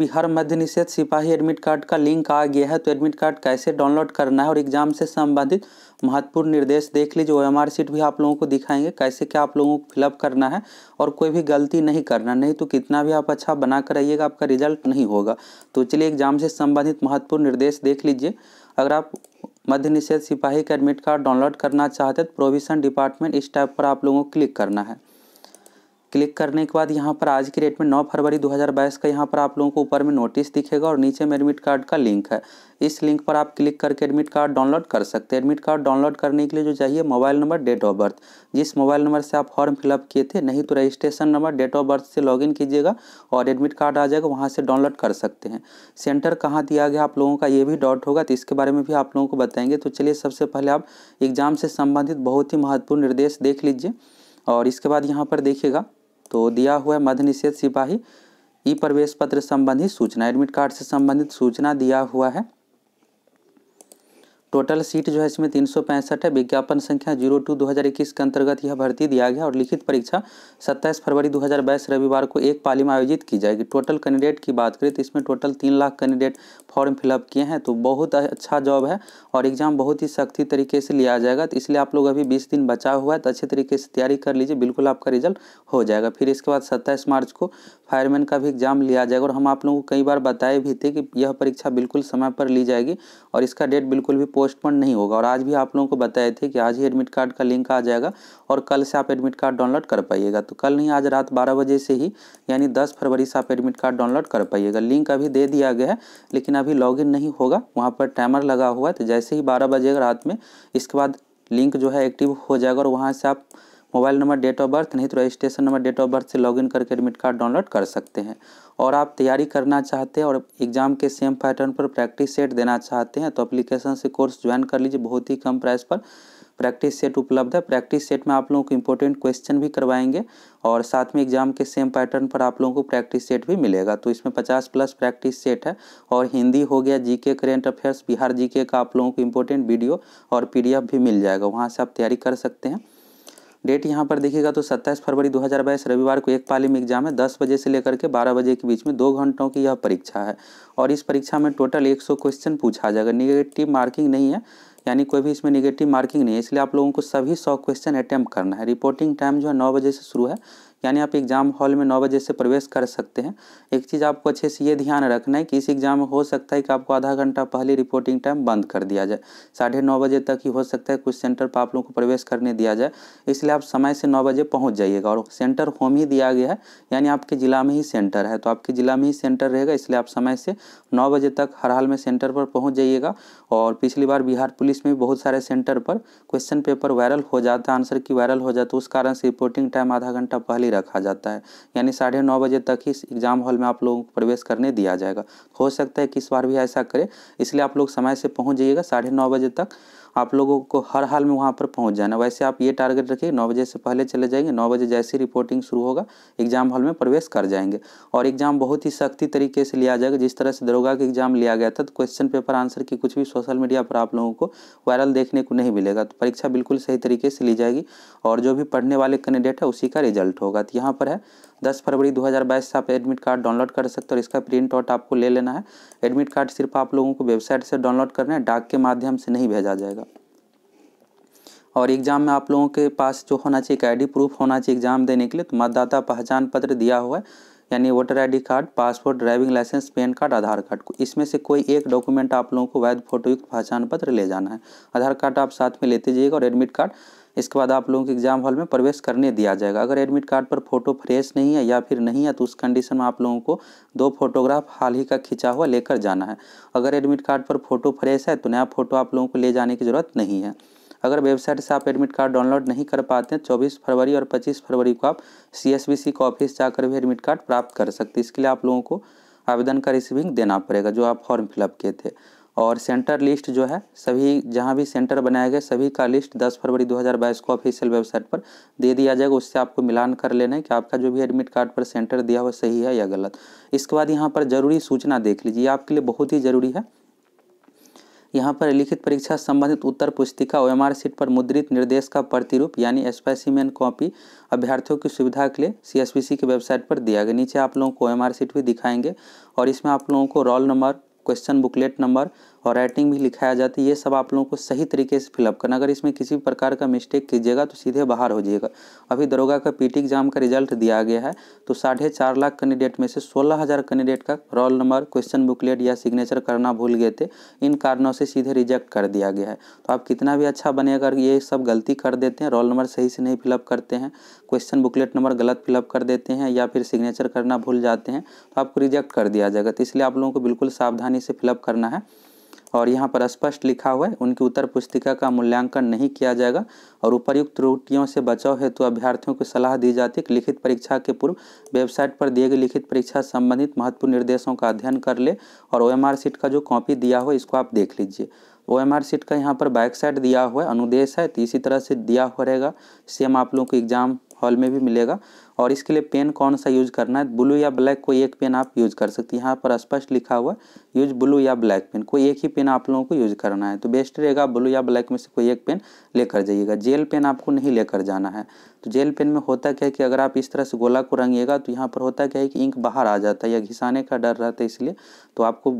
बिहार मध्य निषेध सिपाही एडमिट कार्ड का लिंक आ गया है तो एडमिट कार्ड कैसे डाउनलोड करना है और एग्जाम से संबंधित महत्वपूर्ण निर्देश देख लीजिए ओ एम आर सीट भी आप लोगों को दिखाएंगे कैसे क्या आप लोगों को फिलअप करना है और कोई भी गलती नहीं करना नहीं तो कितना भी आप अच्छा बना कर आइएगा आपका रिजल्ट नहीं होगा तो चलिए एग्जाम से संबंधित महत्वपूर्ण निर्देश देख लीजिए अगर आप मध्य निषेध सिपाही का एडमिट कार्ड डाउनलोड करना चाहते हैं तो प्रोविशन डिपार्टमेंट इस टाइप पर आप लोगों को क्लिक करना है क्लिक करने के बाद यहाँ पर आज की डेट में 9 फरवरी 2022 का यहाँ पर आप लोगों को ऊपर में नोटिस दिखेगा और नीचे में एडमिट कार्ड का लिंक है इस लिंक पर आप क्लिक करके एडमिट कार्ड डाउनलोड कर सकते हैं एडमिट कार्ड डाउनलोड करने के लिए जो चाहिए mobile number date of birth जिस मोबाइल नंबर से आप फॉर्म फिलअप किए थे नहीं तो registration number date of birth से लॉग कीजिएगा और एडमिट कार्ड आ जाएगा वहाँ से डाउनलोड कर सकते हैं सेंटर कहाँ दिया गया आप लोगों का ये भी डाउट होगा तो इसके बारे में भी आप लोगों को बताएंगे तो चलिए सबसे पहले आप एग्जाम से संबंधित बहुत ही महत्वपूर्ण निर्देश देख लीजिए और इसके बाद यहाँ पर देखिएगा तो दिया हुआ है मध्य निषेध सिपाही ई प्रवेश पत्र संबंधी सूचना एडमिट कार्ड से संबंधित सूचना दिया हुआ है टोटल सीट जो है इसमें तीन सौ पैंसठ है विज्ञापन संख्या जीरो टू दो हज़ार इक्कीस के अंतर्गत यह भर्ती दिया गया और लिखित परीक्षा सत्ताईस फरवरी दो हज़ार बाईस रविवार को एक पाली में आयोजित की जाएगी टोटल कैंडिडेट की बात करें तो इसमें टोटल तीन लाख कैंडिडेट फॉर्म फिलअप किए हैं तो बहुत अच्छा जॉब है और एग्जाम बहुत ही सख्ती तरीके से लिया जाएगा तो इसलिए आप लोग अभी बीस दिन बचा हुआ है तो अच्छे तरीके से तैयारी कर लीजिए बिल्कुल आपका रिजल्ट हो जाएगा फिर इसके बाद सत्ताईस मार्च को फायरमैन का भी एग्जाम लिया जाएगा और हम आप लोगों को कई बार बताए भी थे कि यह परीक्षा बिल्कुल समय पर ली जाएगी और इसका डेट बिल्कुल भी पोस्टपोन नहीं होगा और आज भी आप लोगों को बताए थे कि आज ही एडमिट कार्ड का लिंक आ जाएगा और कल से आप एडमिट कार्ड डाउनलोड कर पाइएगा तो कल नहीं आज रात बारह बजे से ही यानी दस फरवरी से आप एडमिट कार्ड डाउनलोड कर पाइएगा लिंक अभी दे दिया गया है लेकिन अभी लॉग नहीं होगा वहाँ पर टाइमर लगा हुआ है तो जैसे ही बारह बजेगा रात में इसके बाद लिंक जो है एक्टिव हो जाएगा और वहाँ से आप mobile number date of birth नहीं तो registration number date of birth से लॉगिन करके एडमिट कार्ड डाउनलोड कर सकते हैं और आप तैयारी करना चाहते हैं और एग्जाम के सेम पैटर्न पर प्रैक्टिस सेट देना चाहते हैं तो अप्लीकेशन से कोर्स ज्वाइन कर लीजिए बहुत ही कम प्राइस पर प्रैक्टिस सेट उपलब्ध है प्रैक्टिस सेट में आप लोगों को इंपॉर्टेंट क्वेश्चन भी करवाएंगे और साथ में एग्जाम के सेम पैटर्न पर आप लोगों को प्रैक्टिस सेट भी मिलेगा तो इसमें 50 प्लस प्रैक्टिस सेट है और हिंदी हो गया GK current affairs Bihar GK का आप लोगों को इंपॉर्टेंट वीडियो और पीडीएफ भी मिल जाएगा वहाँ से आप तैयारी कर सकते हैं डेट यहाँ पर देखिएगा तो 27 फरवरी 2022 रविवार को एक पाली में एग्जाम है 10 बजे से लेकर के 12 बजे के बीच में दो घंटों की यह परीक्षा है और इस परीक्षा में टोटल 100 क्वेश्चन पूछा जाएगा निगेटिव मार्किंग नहीं है यानी कोई भी इसमें निगेटिव मार्किंग नहीं है इसलिए आप लोगों को सभी सौ क्वेश्चन अटैम्प्ट करना है रिपोर्टिंग टाइम जो है नौ बजे से शुरू है यानी आप एग्ज़ाम हॉल में नौ बजे से प्रवेश कर सकते हैं एक चीज़ आपको अच्छे से ये ध्यान रखना है कि इस एग्ज़ाम में हो सकता है कि आपको आधा घंटा पहले रिपोर्टिंग टाइम बंद कर दिया जाए साढ़े नौ बजे तक ही हो सकता है कुछ सेंटर पर आप लोगों को प्रवेश करने दिया जाए इसलिए आप समय से नौ बजे पहुँच जाइएगा और सेंटर होम ही दिया गया है यानी आपके ज़िला में ही सेंटर है तो आपके ज़िला में ही सेंटर रहेगा इसलिए आप समय से नौ बजे तक हर हाल में सेंटर पर पहुँच जाइएगा और पिछली बार बिहार पुलिस में बहुत सारे सेंटर पर क्वेश्चन पेपर वायरल हो जाता आंसर की वायरल हो जाता उस कारण से रिपोर्टिंग टाइम आधा घंटा पहले लिए रखा जाता है यानी साढ़े नौ बजे तक ही एग्ज़ाम हॉल में आप लोगों को प्रवेश करने दिया जाएगा हो सकता है कि इस बार भी ऐसा करें इसलिए आप लोग समय से पहुँच जाइएगा साढ़े नौ बजे तक आप लोगों को हर हाल में वहाँ पर पहुँच जाना वैसे आप ये टारगेट रखिए नौ बजे से पहले चले जाएंगे नौ बजे जैसे रिपोर्टिंग शुरू होगा एग्जाम हॉल में प्रवेश कर जाएंगे और एग्जाम बहुत ही सख्ती तरीके से लिया जाएगा जिस तरह से दरोगा का एग्जाम लिया गया था तो क्वेश्चन पेपर आंसर की कुछ भी सोशल मीडिया पर आप लोगों को वायरल देखने को नहीं मिलेगा तो परीक्षा बिल्कुल सही तरीके से ली जाएगी और जो भी पढ़ने वाले कैंडिडेट है उसी का रिजल्ट होगा तो यहाँ पर है 10 फरवरी 2022 से आप एडमिट कार्ड डाउनलोड कर सकते हो और इसका प्रिंट आउट आपको ले लेना है एडमिट कार्ड सिर्फ आप लोगों को वेबसाइट से डाउनलोड करना है डाक के माध्यम से नहीं भेजा जाएगा और एग्ज़ाम में आप लोगों के पास जो होना चाहिए एक डी प्रूफ होना चाहिए एग्ज़ाम देने के लिए तो मतदाता पहचान पत्र दिया हुआ है यानी voter ID card passport driving licence PAN card Aadhaar card को इसमें से कोई एक डॉक्यूमेंट आप लोगों को वैध फोटोयुक्त पहचान पत्र ले जाना है आधार कार्ड आप साथ में लेते जाइएगा और एडमिट कार्ड इसके बाद आप लोगों के एग्जाम हॉल में प्रवेश करने दिया जाएगा अगर एडमिट कार्ड पर फोटो फ्रेश नहीं है या फिर नहीं है तो उस कंडीशन में आप लोगों को दो फोटोग्राफ हाल ही का खिंचा हुआ लेकर जाना है अगर एडमिट कार्ड पर फोटो फ्रेश है तो नया फोटो आप लोगों को ले जाने की ज़रूरत नहीं है अगर वेबसाइट से आप एडमिट कार्ड डाउनलोड नहीं कर पाते हैं चौबीस फरवरी और पच्चीस फरवरी को आप सी एस बी सी का ऑफिस जाकर भी एडमिट कार्ड प्राप्त कर सकते हैं इसके लिए आप लोगों को आवेदन का रिसीविंग देना पड़ेगा जो आप फॉर्म फिलअप किए थे और सेंटर लिस्ट जो है सभी जहाँ भी सेंटर बनाए गए सभी का लिस्ट 10 फरवरी 2022 को ऑफिशियल वेबसाइट पर दे दिया जाएगा उससे आपको मिलान कर लेना है कि आपका जो भी एडमिट कार्ड पर सेंटर दिया हुआ सही है या गलत इसके बाद यहाँ पर जरूरी सूचना देख लीजिए आपके लिए बहुत ही ज़रूरी है यहाँ पर लिखित परीक्षा संबंधित उत्तर पुस्तिका ओ एम सीट पर मुद्रित निर्देश का प्रतिरूप यानी स्पेसिमेन कॉपी अभ्यर्थियों की सुविधा के लिए सी की वेबसाइट पर दिया गया नीचे आप लोगों को ओ एम सीट भी दिखाएंगे और इसमें आप लोगों को roll number question booklet number और राइटिंग भी लिखाया जाती है ये सब आप लोगों को सही तरीके से फिलअप करना अगर इसमें किसी प्रकार का मिस्टेक कीजिएगा तो सीधे बाहर हो जाइएगा अभी दरोगा का पीटी एग्जाम का रिजल्ट दिया गया है तो साढ़े चार लाख कैंडिडेट में से सोलह हज़ार कैंडिडेट का रोल नंबर क्वेश्चन बुकलेट या सिग्नेचर करना भूल गए थे इन कारणों से सीधे रिजेक्ट कर दिया गया है तो आप कितना भी अच्छा बने अगर ये सब गलती कर देते हैं रोल नंबर सही से नहीं फिलअप करते हैं क्वेश्चन बुकलेट नंबर गलत फिलअप कर देते हैं या फिर सिग्नेचर करना भूल जाते हैं तो आपको रिजेक्ट कर दिया जाएगा तो इसलिए आप लोगों को बिल्कुल सावधानी से फिलअप करना है और यहाँ पर स्पष्ट लिखा हुआ है उनकी उत्तर पुस्तिका का मूल्यांकन नहीं किया जाएगा और उपयुक्त त्रुटियों से बचाव हेतु तो अभ्यर्थियों को सलाह दी जाती है कि लिखित परीक्षा के पूर्व वेबसाइट पर दिए गए लिखित परीक्षा संबंधित महत्वपूर्ण निर्देशों का अध्ययन कर ले और ओ सीट का जो कॉपी दिया हो इसको आप देख लीजिए ओ एम आर सीट का यहाँ पर बैक साइड दिया हुआ है अनुदेश है तो इसी तरह से दिया हो रहेगा सेम आप लोगों को एग्जाम हॉल में भी मिलेगा और इसके लिए पेन कौन सा यूज करना है ब्लू या ब्लैक कोई एक पेन आप यूज कर सकते हैं यहाँ पर स्पष्ट लिखा हुआ है यूज ब्लू या ब्लैक पेन कोई एक ही पेन आप लोगों को यूज करना है तो बेस्ट रहेगा ब्लू या ब्लैक में से कोई एक पेन लेकर जाइएगा जेल पेन आपको नहीं लेकर जाना है तो जेल पेन में होता क्या है कि अगर आप इस तरह से गोला को रंगिएगा तो यहाँ पर होता क्या है कि इंक बाहर आ जाता है या घिसाने का डर रहता है इसलिए तो आपको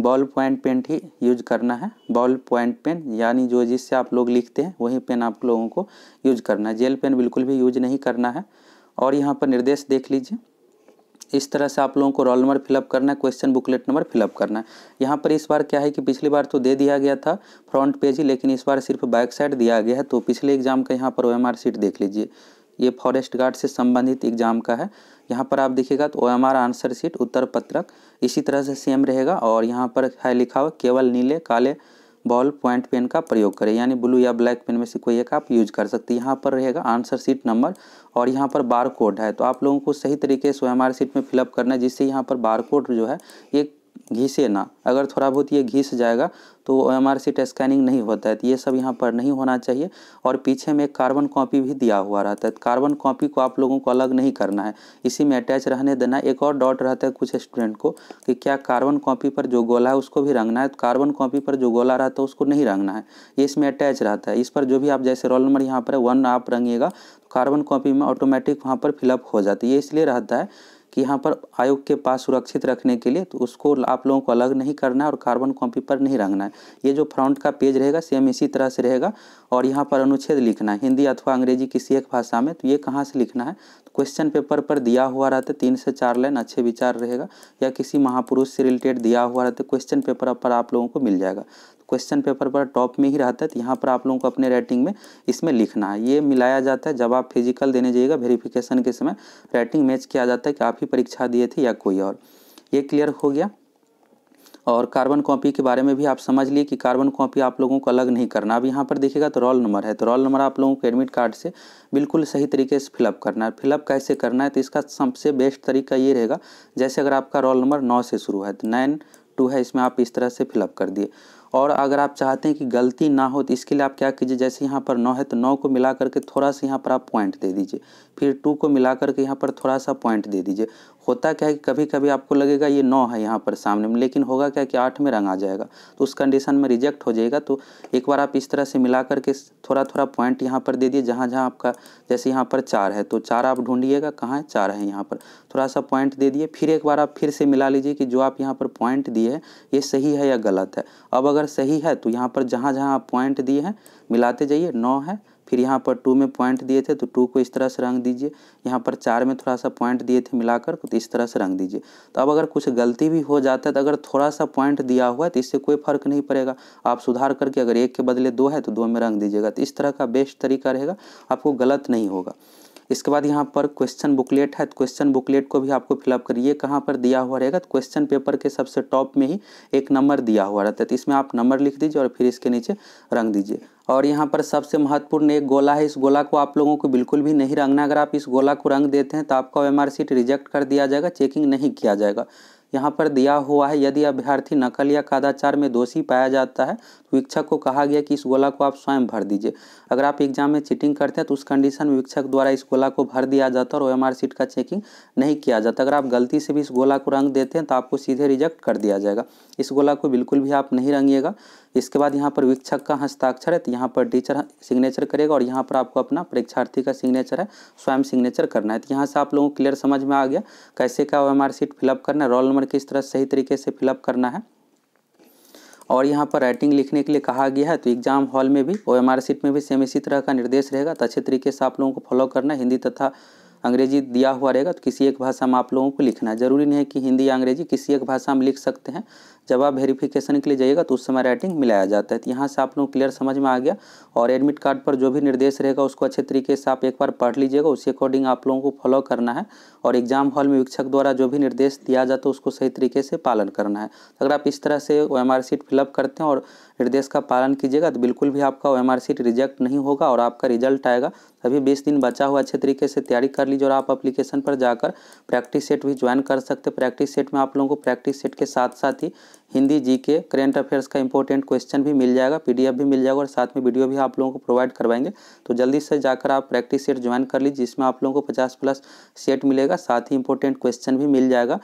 बॉल पॉइंट पेन ही यूज करना है बॉल पॉइंट पेन यानी जो जिससे आप लोग लिखते हैं वही पेन आप लोगों को यूज करना है जेल पेन बिल्कुल भी यूज नहीं करना है और यहाँ पर निर्देश देख लीजिए इस तरह से आप लोगों को रोल नंबर फिलअप करना है क्वेश्चन बुकलेट नंबर फिलअप करना है यहाँ पर इस बार क्या है कि पिछली बार तो दे दिया गया था फ्रंट पेज ही लेकिन इस बार सिर्फ बैक साइड दिया गया है तो पिछले एग्जाम का यहाँ पर ओ एम देख लीजिए ये फॉरेस्ट गार्ड से संबंधित एग्जाम का है यहाँ पर आप देखिएगा तो ओ आंसर सीट उत्तर पत्रक इसी तरह से सेम रहेगा और यहाँ पर है लिखा हुआ केवल नीले काले बॉल पॉइंट पेन का प्रयोग करें यानी ब्लू या ब्लैक पेन में से कोई एक आप यूज कर सकते हैं यहाँ पर रहेगा आंसर सीट नंबर और यहाँ पर बार कोड है तो आप लोगों को सही तरीके से हमारे सीट में फिलअप करना है जिससे यहाँ पर बार कोड जो है ये घिसे ना अगर थोड़ा बहुत ये घिस जाएगा तो ओ एम स्कैनिंग नहीं होता है तो ये सब यहाँ पर नहीं होना चाहिए और पीछे में एक कार्बन कॉपी भी दिया हुआ रहता है कार्बन कॉपी को आप लोगों को अलग नहीं करना है इसी में अटैच रहने देना एक और डॉट रहता है कुछ स्टूडेंट को कि क्या कार्बन कॉपी पर जो गोला है उसको भी रंगना है तो कार्बन कॉपी पर जो गोला रहता है उसको नहीं रंगना है ये इसमें अटैच रहता है इस पर जो भी आप जैसे रोल नंबर यहाँ पर वन आप रंगिएगा कार्बन तो कॉपी में ऑटोमेटिक वहाँ पर फिलअप हो जाती है इसलिए रहता है कि यहाँ पर आयोग के पास सुरक्षित रखने के लिए तो उसको आप लोगों को अलग नहीं करना है और कार्बन कॉपी पर नहीं रंगना है ये जो फ्रंट का पेज रहेगा सेम इसी तरह से रहेगा और यहाँ पर अनुच्छेद लिखना है हिंदी अथवा अंग्रेजी किसी एक भाषा में तो ये कहाँ से लिखना है तो क्वेश्चन पेपर पर दिया हुआ रहता है तीन से चार लाइन अच्छे विचार रहेगा या किसी महापुरुष से रिलेटेड दिया हुआ रहता है क्वेश्चन पेपर पर आप लोगों को मिल जाएगा क्वेश्चन पेपर पर टॉप में ही रहता है तो यहाँ पर आप लोगों को अपने राइटिंग में इसमें लिखना है ये मिलाया जाता है जब आप फिजिकल देने जाइएगा वेरिफिकेशन के समय राइटिंग मैच किया जाता है कि आप ही परीक्षा दिए थे या कोई और ये क्लियर हो गया और कार्बन कॉपी के बारे में भी आप समझ लिए कि कार्बन कॉपी आप लोगों को अलग नहीं करना अब यहाँ पर देखिएगा तो रोल नंबर है तो रोल नंबर आप लोगों को एडमिट कार्ड से बिल्कुल सही तरीके से फिलअप करना है फिलअप कैसे करना है तो इसका सबसे बेस्ट तरीका ये रहेगा जैसे अगर आपका रोल नंबर नौ से शुरू है तो नाइन टू है इसमें आप इस तरह से फिलअप कर दिए और अगर आप चाहते हैं कि गलती ना हो तो इसके लिए आप क्या कीजिए जैसे यहाँ पर नौ है तो नौ को मिला करके थोड़ा सा यहाँ पर आप पॉइंट दे दीजिए फिर टू को मिला करके यहाँ पर थोड़ा सा पॉइंट दे दीजिए होता क्या है कि कभी कभी आपको लगेगा ये नौ है यहाँ पर सामने में लेकिन होगा क्या कि आठ में रंग आ जाएगा तो उस कंडीशन में रिजेक्ट हो जाएगा तो एक बार आप इस तरह से मिला करके थोड़ा थोड़ा पॉइंट यहाँ पर दे दिए जहाँ जहाँ आपका जैसे यहाँ पर चार है तो चार आप ढूंढिएगा कहाँ है चार है यहाँ पर थोड़ा सा पॉइंट दे दिए फिर एक बार आप फिर से मिला लीजिए कि जो आप यहाँ पर पॉइंट दिए है ये सही है या गलत है अब अगर अगर सही है तो यहाँ पर जहाँ जहाँ आप पॉइंट दिए हैं मिलाते जाइए नौ है फिर यहाँ पर टू में पॉइंट दिए थे तो टू को इस तरह से रंग दीजिए यहाँ पर चार में थोड़ा सा पॉइंट दिए थे मिलाकर तो इस तरह से रंग दीजिए तो अब अगर कुछ गलती भी हो जाता है तो अगर थोड़ा सा पॉइंट दिया हुआ है तो इससे कोई फर्क नहीं पड़ेगा आप सुधार करके अगर एक के बदले दो है तो दो में रंग दीजिएगा तो इस तरह का बेस्ट तरीका रहेगा आपको गलत नहीं होगा इसके बाद यहाँ पर क्वेश्चन बुकलेट है तो क्वेश्चन बुकलेट को भी आपको फिलअप करिए कहाँ पर दिया हुआ रहेगा तो क्वेश्चन पेपर के सबसे टॉप में ही एक नंबर दिया हुआ रहता है तो इसमें आप नंबर लिख दीजिए और फिर इसके नीचे रंग दीजिए और यहाँ पर सबसे महत्वपूर्ण एक गोला है इस गोला को आप लोगों को बिल्कुल भी नहीं रंगना अगर आप इस गोला को रंग देते हैं तो आपका एम रिजेक्ट कर दिया जाएगा चेकिंग नहीं किया जाएगा यहाँ पर दिया हुआ है यदि अभ्यर्थी नकल या कादाचार में दोषी पाया जाता है तो वीक्षक को कहा गया कि इस गोला को आप स्वयं भर दीजिए अगर आप एग्जाम में चीटिंग करते हैं तो उस कंडीशन में वीक्षक द्वारा इस गोला को भर दिया जाता है और ओ सीट का चेकिंग नहीं किया जाता अगर आप गलती से भी इस गोला को रंग देते हैं तो आपको सीधे रिजेक्ट कर दिया जाएगा इस गोला को बिल्कुल भी आप नहीं रंगिएगा इसके बाद यहाँ पर वीक्षक का हस्ताक्षर है तो यहाँ पर टीचर सिग्नेचर करेगा और यहाँ पर आपको अपना परीक्षार्थी का सिग्नेचर है स्वयं सिग्नेचर करना है तो यहाँ से आप लोगों को क्लियर समझ में आ गया कैसे क्या O M R sheet fill up करना है रोल नंबर फॉर्मेट किस तरह सही तरीके से फिलअप करना है और यहाँ पर राइटिंग लिखने के लिए कहा गया है तो एग्जाम हॉल में भी ओ एम में भी सेम इसी तरह का निर्देश रहेगा तो अच्छे तरीके से आप लोगों को फॉलो करना हिंदी तथा अंग्रेजी दिया हुआ रहेगा तो किसी एक भाषा में आप लोगों को लिखना है ज़रूरी नहीं है कि हिंदी या अंग्रेजी किसी एक भाषा में लिख सकते हैं जब आप वेरिफिकेशन के लिए जाइएगा तो उस समय राइटिंग मिलाया जाता है तो यहाँ से आप लोगों को क्लियर समझ में आ गया और एडमिट कार्ड पर जो भी निर्देश रहेगा उसको अच्छे तरीके से आप एक बार पढ़ लीजिएगा उसी अकॉर्डिंग आप लोगों को फॉलो करना है और एग्जाम हॉल में वीक्षक द्वारा जो भी निर्देश दिया जाता है उसको सही तरीके से पालन करना है तो अगर आप इस तरह से ओ एम सीट फिलअप करते हैं और निर्देश का पालन कीजिएगा तो बिल्कुल भी आपका ओ एम सीट रिजेक्ट नहीं होगा और आपका रिजल्ट आएगा अभी बीस दिन बचा हुआ अच्छे तरीके से तैयारी कर लीजिए और आप अप्लीकेशन पर जाकर प्रैक्टिस सेट भी ज्वाइन कर सकते हैं प्रैक्टिस सेट में आप लोगों को प्रैक्टिस सेट के साथ साथ ही हिंदी के करेंट अफेयर्स का इंपॉर्टेंट क्वेश्चन भी मिल जाएगा पीडीएफ भी मिल जाएगा और साथ में वीडियो भी आप लोगों को प्रोवाइड करवाएंगे तो जल्दी से जाकर आप प्रैक्टिस सेट ज्वाइन कर लीजिए जिसमें आप लोगों को पचास प्लस सेट मिलेगा साथ ही इंपॉर्टेंट क्वेश्चन भी मिल जाएगा